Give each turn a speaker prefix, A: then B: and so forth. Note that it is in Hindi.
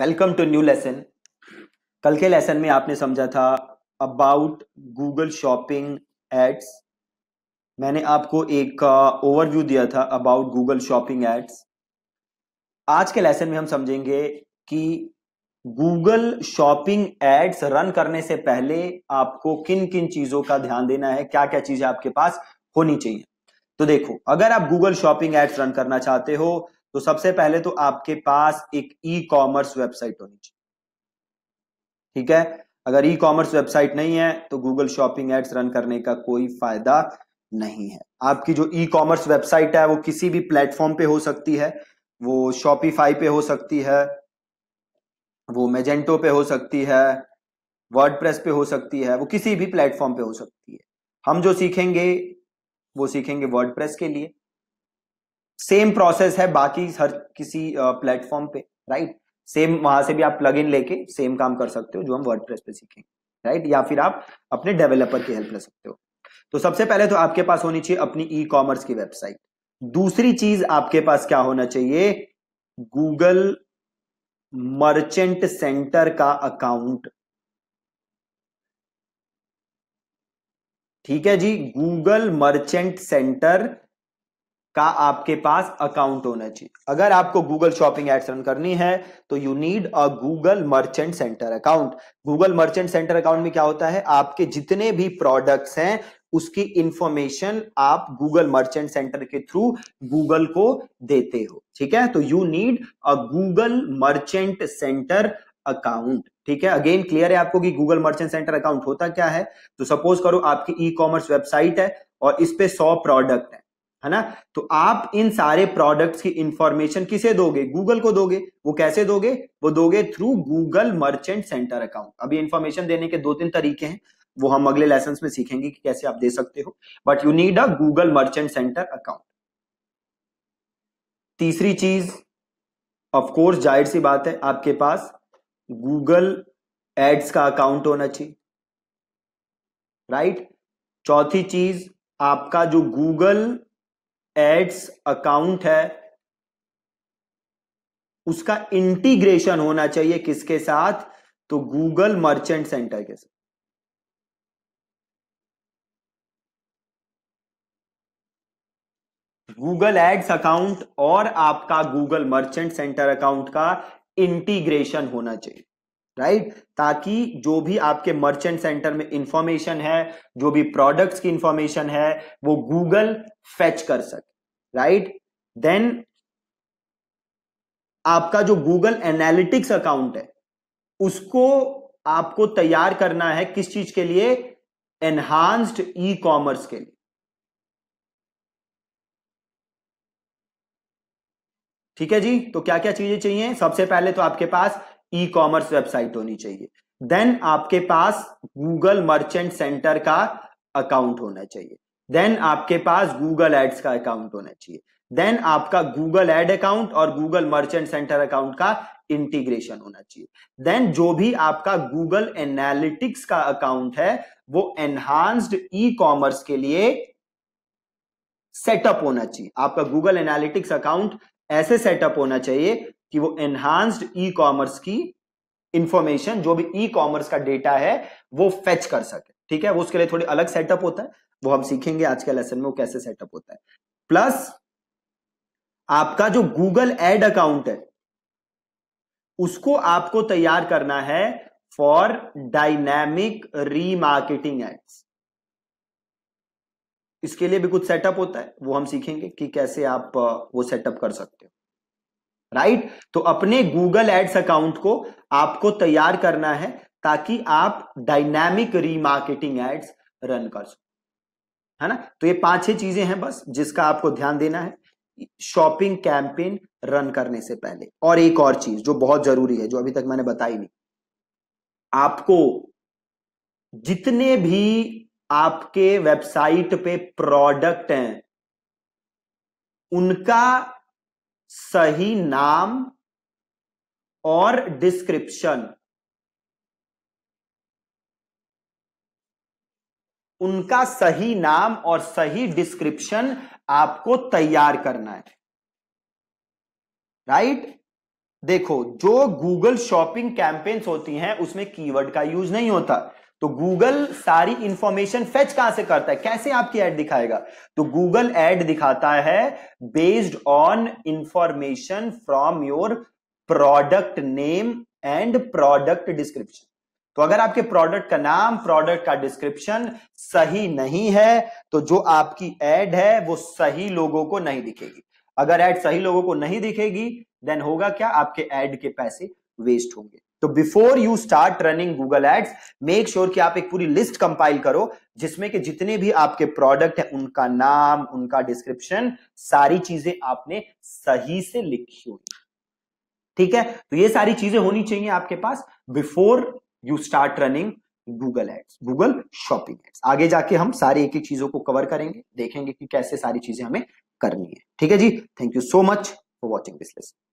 A: वेलकम टू न्यू लेसन कल के लेसन में आपने समझा था अबाउट गूगल शॉपिंग एड्स मैंने आपको एक ओवरव्यू दिया था अबाउट गूगल शॉपिंग एड्स आज के लेसन में हम समझेंगे कि गूगल शॉपिंग एड्स रन करने से पहले आपको किन किन चीजों का ध्यान देना है क्या क्या चीजें आपके पास होनी चाहिए तो देखो अगर आप गूगल शॉपिंग एड्स रन करना चाहते हो तो सबसे पहले तो आपके पास एक ई कॉमर्स वेबसाइट होनी चाहिए ठीक है अगर ई कॉमर्स वेबसाइट नहीं है तो गूगल शॉपिंग एड्स रन करने का कोई फायदा नहीं है आपकी जो ई कॉमर्स वेबसाइट है वो किसी भी प्लेटफॉर्म पे हो सकती है वो शॉपिफाई पे हो सकती है वो मेजेंटो पे हो सकती है प्रेस पे हो सकती है वो किसी भी प्लेटफॉर्म पे हो सकती है हम जो सीखेंगे वो सीखेंगे प्रेस के लिए सेम प्रोसेस है बाकी हर किसी प्लेटफॉर्म पे राइट सेम वहां से भी आप प्लग इन लेके सेम काम कर सकते हो जो हम वर्ड पे सीखेंगे राइट या फिर आप अपने डेवलपर की हेल्प ले सकते हो तो सबसे पहले तो आपके पास होनी चाहिए अपनी ई कॉमर्स की वेबसाइट दूसरी चीज आपके पास क्या होना चाहिए गूगल मर्चेंट सेंटर का अकाउंट ठीक है जी गूगल मर्चेंट सेंटर का आपके पास अकाउंट होना चाहिए अगर आपको गूगल शॉपिंग एड्स रन करनी है तो you need a Google merchant center account Google merchant center account में क्या होता है आपके जितने भी प्रोडक्ट्स हैं उसकी इंफॉर्मेशन आप गूगल मर्चेंट सेंटर के थ्रू गूगल को देते हो ठीक है तो you need a Google merchant center account ठीक है अगेन क्लियर है आपको कि गूगल मर्चेंट सेंटर अकाउंट होता क्या है तो सपोज करो आपकी ई कॉमर्स वेबसाइट है और इस पे सौ प्रोडक्ट है है ना तो आप इन सारे प्रोडक्ट्स की इंफॉर्मेशन किसे दोगे गूगल को दोगे वो कैसे दोगे वो दोगे through Google merchant center account अभी इंफॉर्मेशन देने के दो तीन तरीके हैं वो हम अगले लेसन में सीखेंगे कि कैसे आप दे सकते हो but you need a Google merchant center account तीसरी चीज ऑफकोर्स जाहिर सी बात है आपके पास गूगल एड्स का अकाउंट होना चाहिए राइट right? चौथी चीज आपका जो गूगल एड्स अकाउंट है उसका इंटीग्रेशन होना चाहिए किसके साथ तो गूगल मर्चेंट सेंटर के साथ गूगल एड्स अकाउंट और आपका गूगल मर्चेंट सेंटर अकाउंट का इंटीग्रेशन होना चाहिए राइट ताकि जो भी आपके मर्चेंट सेंटर में इंफॉर्मेशन है जो भी प्रोडक्ट्स की इंफॉर्मेशन है वो गूगल फेच कर सके राइट देन आपका जो गूगल एनालिटिक्स अकाउंट है उसको आपको तैयार करना है किस चीज के लिए एनहांस्ड ई कॉमर्स के लिए ठीक है जी तो क्या क्या चीजें चाहिए सबसे पहले तो आपके पास ई कॉमर्स वेबसाइट होनी चाहिए देन आपके पास गूगल मर्चेंट सेंटर का अकाउंट होना चाहिए देन आपके पास गूगल एड्स का अकाउंट होना चाहिए देन आपका गूगल एड अकाउंट और गूगल मर्चेंट सेंटर अकाउंट का इंटीग्रेशन होना चाहिए देन जो भी आपका गूगल एनालिटिक्स का अकाउंट है वो एनहांस्ड ई कॉमर्स के लिए सेटअप होना चाहिए आपका गूगल एनालिटिक्स अकाउंट ऐसे सेटअप होना चाहिए कि वो एनहांस्ड ई कॉमर्स की इंफॉर्मेशन जो भी ई कॉमर्स का डेटा है वो फेच कर सके ठीक है वो उसके लिए थोड़ी अलग सेटअप होता है वो हम सीखेंगे आज के लेसन में वो कैसे सेटअप होता है प्लस आपका जो गूगल एड अकाउंट है उसको आपको तैयार करना है फॉर डायनेमिक रीमार्केटिंग एड्स इसके लिए भी कुछ सेटअप होता है वो हम सीखेंगे कि कैसे आप वो सेटअप कर सकते हो राइट तो अपने गूगल एड्स अकाउंट को आपको तैयार करना है ताकि आप डायनामिक रीमार्केटिंग एड्स रन कर सको है ना तो ये पांच छह चीजें हैं बस जिसका आपको ध्यान देना है शॉपिंग कैंपेन रन करने से पहले और एक और चीज जो बहुत जरूरी है जो अभी तक मैंने बताई नहीं आपको जितने भी आपके वेबसाइट पे प्रोडक्ट हैं उनका सही नाम और डिस्क्रिप्शन उनका सही नाम और सही डिस्क्रिप्शन आपको तैयार करना है राइट देखो जो गूगल शॉपिंग कैंपेन्स होती हैं उसमें कीवर्ड का यूज नहीं होता तो गूगल सारी इंफॉर्मेशन फेच कहां से करता है कैसे आपकी एड दिखाएगा तो गूगल एड दिखाता है based on information from your product name and product description तो अगर आपके प्रोडक्ट का नाम प्रोडक्ट का डिस्क्रिप्शन सही नहीं है तो जो आपकी एड है वो सही लोगों को नहीं दिखेगी अगर एड सही लोगों को नहीं दिखेगी देन होगा क्या आपके एड के पैसे वेस्ट होंगे तो before you start running Google ads make sure कि आप एक पूरी लिस्ट कंपाइल करो जिसमें कि जितने भी आपके प्रोडक्ट हैं उनका नाम उनका डिस्क्रिप्शन सारी चीजें आपने सही से लिखी हुई ठीक है तो ये सारी चीजें होनी चाहिए आपके पास before you start running Google ads Google shopping ads आगे जाके हम सारी एक एक चीजों को कवर करेंगे देखेंगे कि कैसे सारी चीजें हमें करनी है ठीक है जी thank you so much for watching this lesson